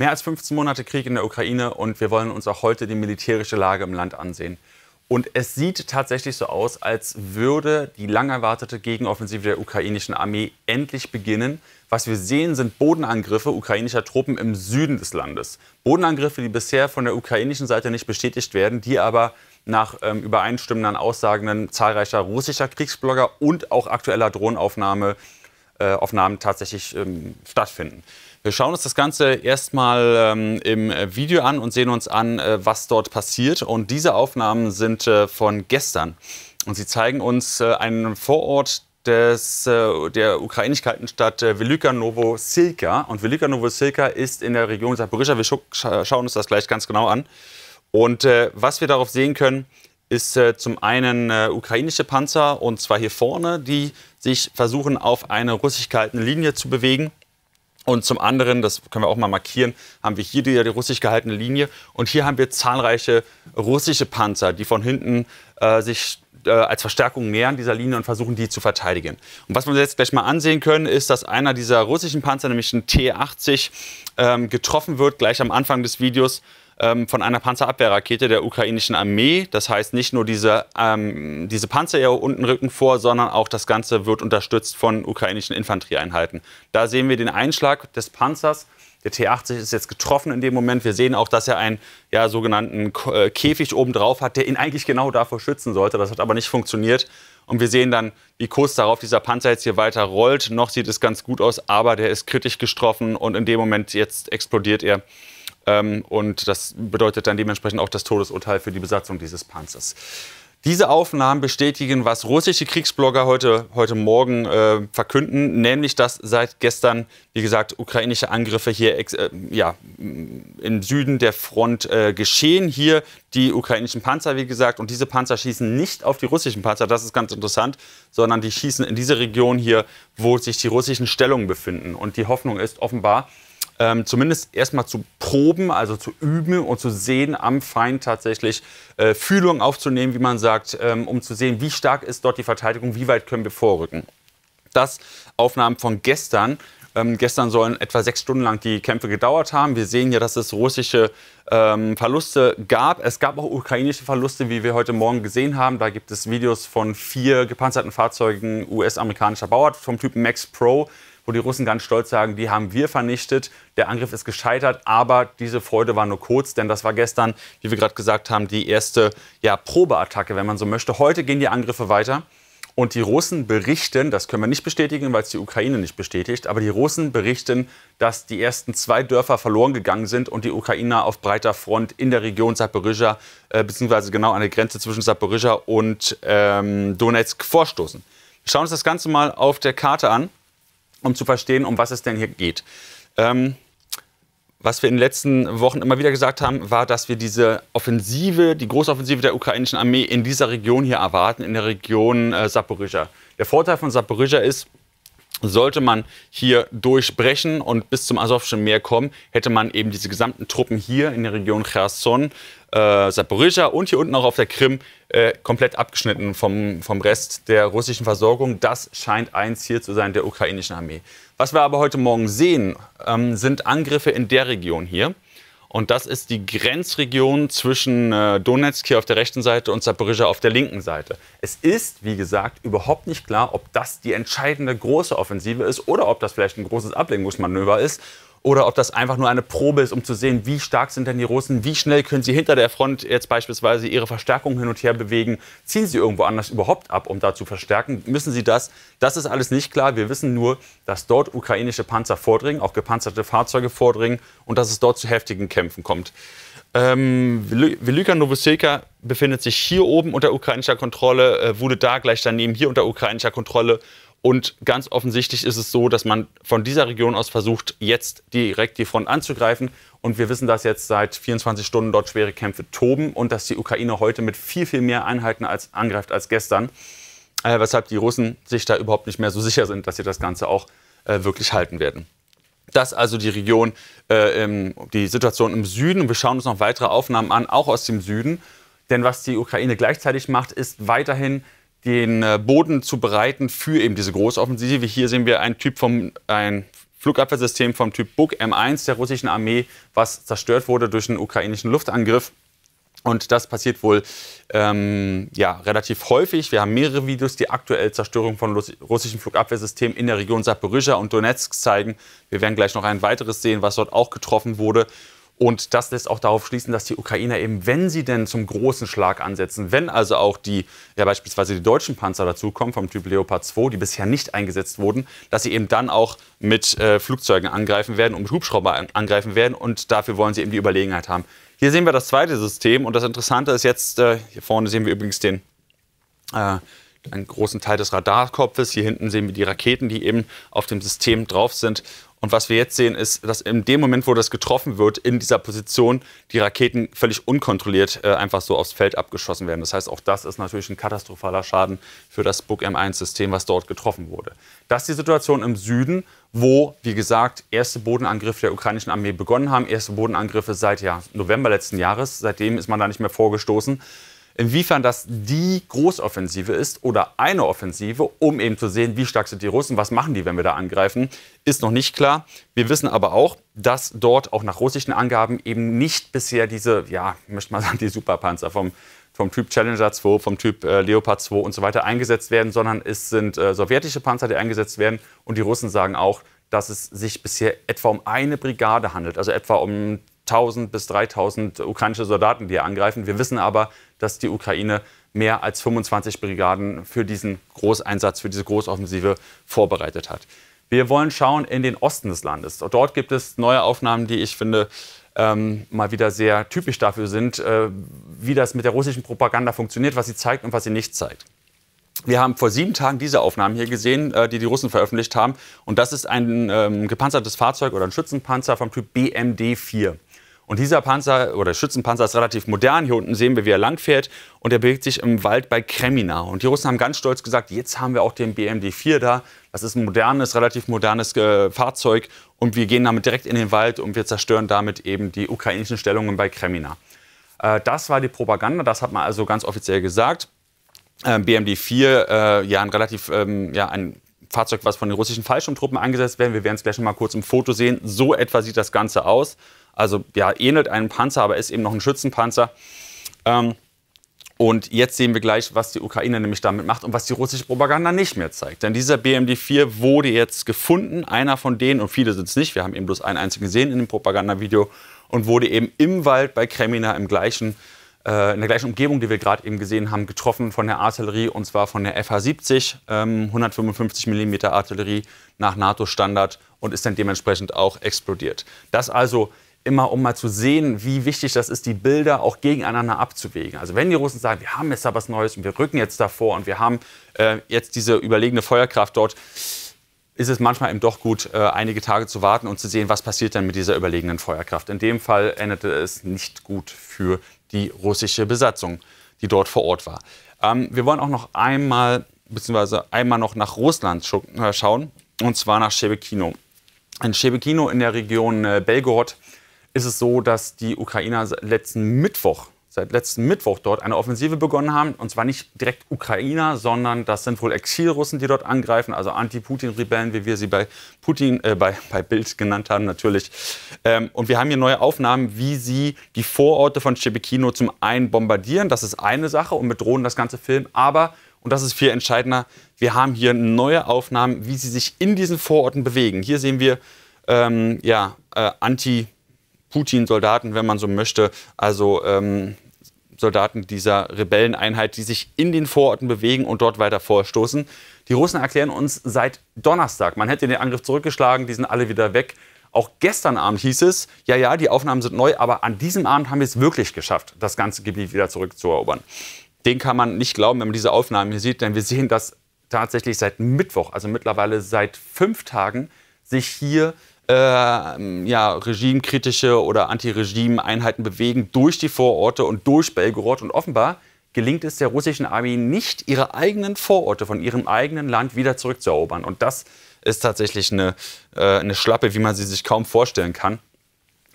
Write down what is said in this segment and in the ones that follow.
Mehr als 15 Monate Krieg in der Ukraine und wir wollen uns auch heute die militärische Lage im Land ansehen. Und es sieht tatsächlich so aus, als würde die lang erwartete Gegenoffensive der ukrainischen Armee endlich beginnen. Was wir sehen, sind Bodenangriffe ukrainischer Truppen im Süden des Landes. Bodenangriffe, die bisher von der ukrainischen Seite nicht bestätigt werden, die aber nach ähm, übereinstimmenden Aussagen zahlreicher russischer Kriegsblogger und auch aktueller Drohnenaufnahmen äh, tatsächlich ähm, stattfinden. Wir schauen uns das Ganze erstmal ähm, im Video an und sehen uns an, äh, was dort passiert. Und diese Aufnahmen sind äh, von gestern. Und sie zeigen uns äh, einen Vorort des, äh, der ukrainischen Stadt äh, Velika Novosilka. Und Velika Novosilka ist in der Region Saporizhia. Wir scha schauen uns das gleich ganz genau an. Und äh, was wir darauf sehen können, ist äh, zum einen äh, ukrainische Panzer und zwar hier vorne, die sich versuchen auf eine russisch kalten Linie zu bewegen. Und zum anderen, das können wir auch mal markieren, haben wir hier die, die russisch gehaltene Linie. Und hier haben wir zahlreiche russische Panzer, die von hinten äh, sich äh, als Verstärkung nähern dieser Linie und versuchen, die zu verteidigen. Und was wir jetzt gleich mal ansehen können, ist, dass einer dieser russischen Panzer, nämlich ein T-80, ähm, getroffen wird, gleich am Anfang des Videos ähm, von einer Panzerabwehrrakete der ukrainischen Armee. Das heißt, nicht nur diese, ähm, diese Panzer hier unten rücken vor, sondern auch das Ganze wird unterstützt von ukrainischen Infanterieeinheiten. Da sehen wir den Einschlag des Panzers. Der T-80 ist jetzt getroffen in dem Moment. Wir sehen auch, dass er einen ja, sogenannten äh, Käfig oben drauf hat, der ihn eigentlich genau davor schützen sollte. Das hat aber nicht funktioniert. Und wir sehen dann, wie kurz darauf dieser Panzer jetzt hier weiter rollt. Noch sieht es ganz gut aus, aber der ist kritisch gestroffen und in dem Moment jetzt explodiert er. Ähm, und das bedeutet dann dementsprechend auch das Todesurteil für die Besatzung dieses Panzers. Diese Aufnahmen bestätigen, was russische Kriegsblogger heute, heute Morgen äh, verkünden, nämlich dass seit gestern, wie gesagt, ukrainische Angriffe hier äh, ja, im Süden der Front äh, geschehen. Hier die ukrainischen Panzer, wie gesagt, und diese Panzer schießen nicht auf die russischen Panzer, das ist ganz interessant, sondern die schießen in diese Region hier, wo sich die russischen Stellungen befinden. Und die Hoffnung ist offenbar, ähm, zumindest erstmal zu proben, also zu üben und zu sehen am Feind tatsächlich äh, Fühlung aufzunehmen, wie man sagt, ähm, um zu sehen, wie stark ist dort die Verteidigung, wie weit können wir vorrücken. Das Aufnahmen von gestern. Ähm, gestern sollen etwa sechs Stunden lang die Kämpfe gedauert haben. Wir sehen hier, dass es russische ähm, Verluste gab. Es gab auch ukrainische Verluste, wie wir heute Morgen gesehen haben. Da gibt es Videos von vier gepanzerten Fahrzeugen US-amerikanischer Bauart vom Typen Max Pro, wo die Russen ganz stolz sagen, die haben wir vernichtet, der Angriff ist gescheitert, aber diese Freude war nur kurz, denn das war gestern, wie wir gerade gesagt haben, die erste ja, Probeattacke, wenn man so möchte. Heute gehen die Angriffe weiter. Und die Russen berichten, das können wir nicht bestätigen, weil es die Ukraine nicht bestätigt, aber die Russen berichten, dass die ersten zwei Dörfer verloren gegangen sind und die Ukrainer auf breiter Front in der Region Saporizhia, äh, beziehungsweise genau an der Grenze zwischen Saporizhia und ähm, Donetsk vorstoßen. Wir schauen uns das Ganze mal auf der Karte an um zu verstehen, um was es denn hier geht. Ähm, was wir in den letzten Wochen immer wieder gesagt haben, war, dass wir diese Offensive, die Großoffensive der ukrainischen Armee in dieser Region hier erwarten, in der Region äh, Saporizhia. Der Vorteil von Saporizhia ist, sollte man hier durchbrechen und bis zum Asowschen Meer kommen, hätte man eben diese gesamten Truppen hier in der Region Cherson, äh, Saporizhia und hier unten auch auf der Krim äh, komplett abgeschnitten vom, vom Rest der russischen Versorgung. Das scheint ein Ziel zu sein der ukrainischen Armee. Was wir aber heute Morgen sehen, ähm, sind Angriffe in der Region hier. Und das ist die Grenzregion zwischen äh, Donetsk hier auf der rechten Seite und Zaporizhia auf der linken Seite. Es ist, wie gesagt, überhaupt nicht klar, ob das die entscheidende große Offensive ist oder ob das vielleicht ein großes Ablenkungsmanöver ist oder ob das einfach nur eine Probe ist, um zu sehen, wie stark sind denn die Russen, wie schnell können sie hinter der Front jetzt beispielsweise ihre Verstärkung hin und her bewegen, ziehen sie irgendwo anders überhaupt ab, um da zu verstärken, müssen sie das, das ist alles nicht klar. Wir wissen nur, dass dort ukrainische Panzer vordringen, auch gepanzerte Fahrzeuge vordringen und dass es dort zu heftigen Kämpfen kommt. Ähm, Velika Novosilka befindet sich hier oben unter ukrainischer Kontrolle, äh, wurde da gleich daneben hier unter ukrainischer Kontrolle und ganz offensichtlich ist es so, dass man von dieser Region aus versucht, jetzt direkt die Front anzugreifen. Und wir wissen, dass jetzt seit 24 Stunden dort schwere Kämpfe toben und dass die Ukraine heute mit viel, viel mehr Einheiten als, angreift als gestern. Äh, weshalb die Russen sich da überhaupt nicht mehr so sicher sind, dass sie das Ganze auch äh, wirklich halten werden. Das also die Region, äh, im, die Situation im Süden. Und wir schauen uns noch weitere Aufnahmen an, auch aus dem Süden. Denn was die Ukraine gleichzeitig macht, ist weiterhin den äh, Boden zu bereiten für eben diese Großoffensive. Hier sehen wir einen Typ vom, ein Flugabwehrsystem vom Typ Buk M1 der russischen Armee, was zerstört wurde durch einen ukrainischen Luftangriff. Und das passiert wohl ähm, ja, relativ häufig. Wir haben mehrere Videos, die aktuell Zerstörung von russischen Flugabwehrsystemen in der Region Saporizhia und Donetsk zeigen. Wir werden gleich noch ein weiteres sehen, was dort auch getroffen wurde. Und das lässt auch darauf schließen, dass die Ukrainer eben, wenn sie denn zum großen Schlag ansetzen, wenn also auch die, ja beispielsweise die deutschen Panzer dazukommen vom Typ Leopard 2, die bisher nicht eingesetzt wurden, dass sie eben dann auch mit äh, Flugzeugen angreifen werden und mit Hubschrauber angreifen werden und dafür wollen sie eben die Überlegenheit haben. Hier sehen wir das zweite System und das Interessante ist jetzt, äh, hier vorne sehen wir übrigens den, äh, einen großen Teil des Radarkopfes, hier hinten sehen wir die Raketen, die eben auf dem System drauf sind und was wir jetzt sehen, ist, dass in dem Moment, wo das getroffen wird, in dieser Position die Raketen völlig unkontrolliert äh, einfach so aufs Feld abgeschossen werden. Das heißt, auch das ist natürlich ein katastrophaler Schaden für das Buk M1-System, was dort getroffen wurde. Das ist die Situation im Süden, wo, wie gesagt, erste Bodenangriffe der ukrainischen Armee begonnen haben. Erste Bodenangriffe seit ja, November letzten Jahres. Seitdem ist man da nicht mehr vorgestoßen inwiefern das die Großoffensive ist oder eine Offensive, um eben zu sehen, wie stark sind die Russen, was machen die, wenn wir da angreifen, ist noch nicht klar. Wir wissen aber auch, dass dort auch nach russischen Angaben eben nicht bisher diese, ja, ich möchte mal sagen, die Superpanzer vom vom Typ Challenger 2, vom Typ äh, Leopard 2 und so weiter eingesetzt werden, sondern es sind äh, sowjetische Panzer, die eingesetzt werden. Und die Russen sagen auch, dass es sich bisher etwa um eine Brigade handelt, also etwa um 1000 bis 3000 ukrainische Soldaten, die hier angreifen. Wir wissen aber, dass die Ukraine mehr als 25 Brigaden für diesen Großeinsatz, für diese Großoffensive vorbereitet hat. Wir wollen schauen in den Osten des Landes. Dort gibt es neue Aufnahmen, die ich finde ähm, mal wieder sehr typisch dafür sind, äh, wie das mit der russischen Propaganda funktioniert, was sie zeigt und was sie nicht zeigt. Wir haben vor sieben Tagen diese Aufnahmen hier gesehen, äh, die die Russen veröffentlicht haben. Und das ist ein ähm, gepanzertes Fahrzeug oder ein Schützenpanzer vom Typ BMD-4. Und dieser Panzer oder Schützenpanzer ist relativ modern. Hier unten sehen wir, wie er langfährt. Und er bewegt sich im Wald bei Kremina. Und die Russen haben ganz stolz gesagt, jetzt haben wir auch den BMD-4 da. Das ist ein modernes, relativ modernes äh, Fahrzeug. Und wir gehen damit direkt in den Wald und wir zerstören damit eben die ukrainischen Stellungen bei Kremina. Äh, das war die Propaganda. Das hat man also ganz offiziell gesagt. Äh, BMD-4, äh, ja, ein relativ, ähm, ja, ein Fahrzeug, was von den russischen Fallschirmtruppen eingesetzt werden. Wir werden es gleich noch mal kurz im Foto sehen. So etwa sieht das Ganze aus. Also ja, ähnelt einem Panzer, aber ist eben noch ein Schützenpanzer. Ähm, und jetzt sehen wir gleich, was die Ukraine nämlich damit macht und was die russische Propaganda nicht mehr zeigt. Denn dieser BMD-4 wurde jetzt gefunden, einer von denen, und viele sind es nicht, wir haben eben bloß einen einzigen gesehen in dem Propagandavideo, und wurde eben im Wald bei Kremina im gleichen, äh, in der gleichen Umgebung, die wir gerade eben gesehen haben, getroffen von der Artillerie, und zwar von der FH-70, ähm, 155 mm Artillerie nach NATO-Standard und ist dann dementsprechend auch explodiert. Das also immer, um mal zu sehen, wie wichtig das ist, die Bilder auch gegeneinander abzuwägen. Also wenn die Russen sagen, wir haben jetzt da was Neues und wir rücken jetzt davor und wir haben äh, jetzt diese überlegene Feuerkraft dort, ist es manchmal eben doch gut, äh, einige Tage zu warten und zu sehen, was passiert denn mit dieser überlegenen Feuerkraft. In dem Fall endete es nicht gut für die russische Besatzung, die dort vor Ort war. Ähm, wir wollen auch noch einmal, beziehungsweise einmal noch nach Russland äh, schauen, und zwar nach Schebekino. In Schebekino in der Region äh, Belgorod ist es so, dass die Ukrainer letzten Mittwoch seit letzten Mittwoch dort eine Offensive begonnen haben. Und zwar nicht direkt Ukrainer, sondern das sind wohl Exilrussen, die dort angreifen, also Anti-Putin-Rebellen, wie wir sie bei Putin, äh, bei, bei Bild genannt haben natürlich. Ähm, und wir haben hier neue Aufnahmen, wie sie die Vororte von Chebekino zum einen bombardieren, das ist eine Sache und bedrohen das ganze Film, aber und das ist viel entscheidender. Wir haben hier neue Aufnahmen, wie sie sich in diesen Vororten bewegen. Hier sehen wir ähm, ja, äh, Anti-Putin. Putin-Soldaten, wenn man so möchte. Also ähm, Soldaten dieser Rebelleneinheit, die sich in den Vororten bewegen und dort weiter vorstoßen. Die Russen erklären uns seit Donnerstag, man hätte den Angriff zurückgeschlagen, die sind alle wieder weg. Auch gestern Abend hieß es, ja, ja, die Aufnahmen sind neu, aber an diesem Abend haben wir es wirklich geschafft, das ganze Gebiet wieder zurückzuerobern. Den kann man nicht glauben, wenn man diese Aufnahmen hier sieht, denn wir sehen, dass tatsächlich seit Mittwoch, also mittlerweile seit fünf Tagen, sich hier äh, ja, regimekritische oder Anti-Regime-Einheiten bewegen durch die Vororte und durch Belgorod. Und offenbar gelingt es der russischen Armee nicht, ihre eigenen Vororte von ihrem eigenen Land wieder zurückzuerobern. Und das ist tatsächlich eine, äh, eine Schlappe, wie man sie sich kaum vorstellen kann.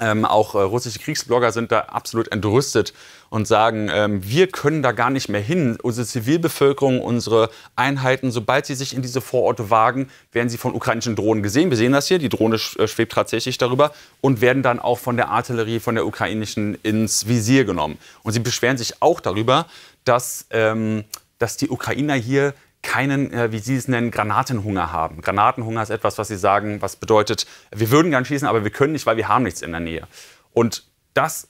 Ähm, auch äh, russische Kriegsblogger sind da absolut entrüstet und sagen, ähm, wir können da gar nicht mehr hin. Unsere Zivilbevölkerung, unsere Einheiten, sobald sie sich in diese Vororte wagen, werden sie von ukrainischen Drohnen gesehen. Wir sehen das hier, die Drohne äh, schwebt tatsächlich darüber und werden dann auch von der Artillerie, von der ukrainischen ins Visier genommen. Und sie beschweren sich auch darüber, dass, ähm, dass die Ukrainer hier keinen, äh, wie Sie es nennen, Granatenhunger haben. Granatenhunger ist etwas, was Sie sagen, was bedeutet, wir würden gern schießen, aber wir können nicht, weil wir haben nichts in der Nähe. Und das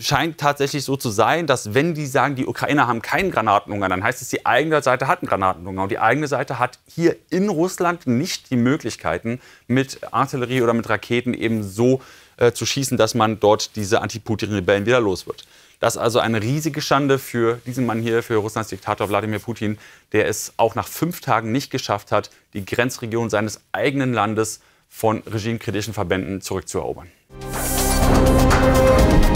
scheint tatsächlich so zu sein, dass wenn die sagen, die Ukrainer haben keinen Granatenhunger, dann heißt es, die eigene Seite hat einen Granatenhunger. Und die eigene Seite hat hier in Russland nicht die Möglichkeiten, mit Artillerie oder mit Raketen eben so zu äh, zu schießen, dass man dort diese Anti-Putin-Rebellen wieder los wird. Das ist also eine riesige Schande für diesen Mann hier, für Russlands Diktator Wladimir Putin, der es auch nach fünf Tagen nicht geschafft hat, die Grenzregion seines eigenen Landes von regimekritischen Verbänden zurückzuerobern. Musik